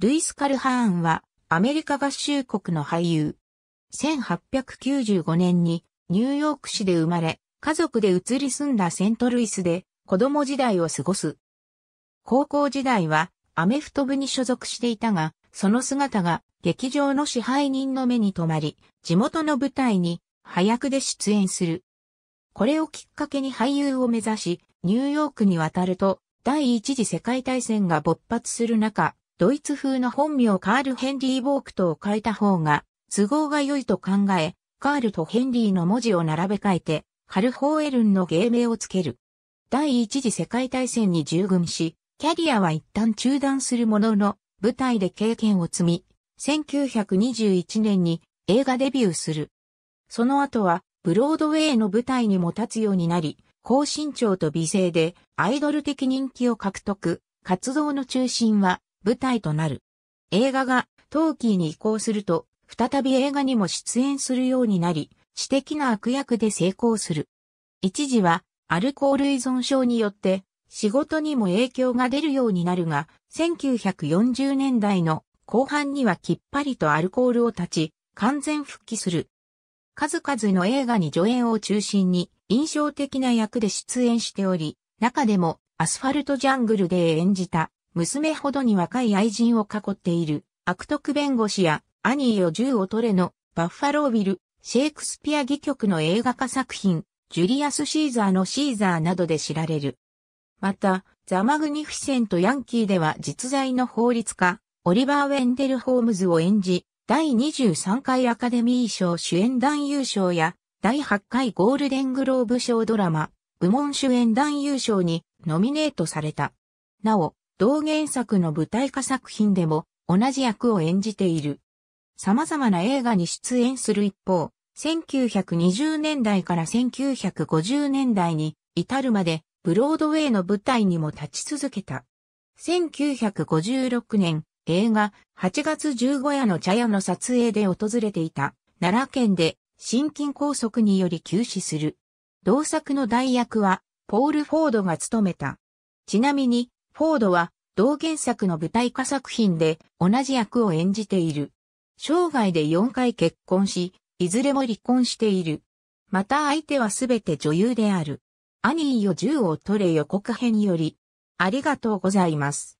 ルイス・カルハーンはアメリカ合衆国の俳優。1895年にニューヨーク市で生まれ、家族で移り住んだセントルイスで子供時代を過ごす。高校時代はアメフト部に所属していたが、その姿が劇場の支配人の目に留まり、地元の舞台に早くで出演する。これをきっかけに俳優を目指し、ニューヨークに渡ると、第一次世界大戦が勃発する中、ドイツ風の本名カール・ヘンリー・ボークトを変えた方が、都合が良いと考え、カールとヘンリーの文字を並べ替えて、カル・ホーエルンの芸名をつける。第一次世界大戦に従軍し、キャリアは一旦中断するものの、舞台で経験を積み、1921年に映画デビューする。その後は、ブロードウェイの舞台にも立つようになり、高身長と美声でアイドル的人気を獲得、活動の中心は舞台となる。映画がトーキーに移行すると、再び映画にも出演するようになり、私的な悪役で成功する。一時は、アルコール依存症によって、仕事にも影響が出るようになるが、1940年代の後半にはきっぱりとアルコールを断ち、完全復帰する。数々の映画に助演を中心に印象的な役で出演しており、中でもアスファルトジャングルで演じた娘ほどに若い愛人を囲っている悪徳弁護士やアニーよ銃を取れのバッファロービル、シェイクスピア戯曲の映画化作品、ジュリアス・シーザーのシーザーなどで知られる。また、ザ・マグニフィセント・ヤンキーでは実在の法律家、オリバー・ウェンデル・ホームズを演じ、第23回アカデミー賞主演男優賞や、第8回ゴールデングローブ賞ドラマ、部門主演男優賞にノミネートされた。なお、同原作の舞台化作品でも同じ役を演じている。様々な映画に出演する一方、1920年代から1950年代に至るまでブロードウェイの舞台にも立ち続けた。1956年、映画8月15夜の茶屋の撮影で訪れていた奈良県で心筋梗塞により急死する。同作の代役はポール・フォードが務めた。ちなみにフォードは同原作の舞台化作品で同じ役を演じている。生涯で4回結婚し、いずれも離婚している。また相手はすべて女優である。アニーよ銃を取れ予告編より。ありがとうございます。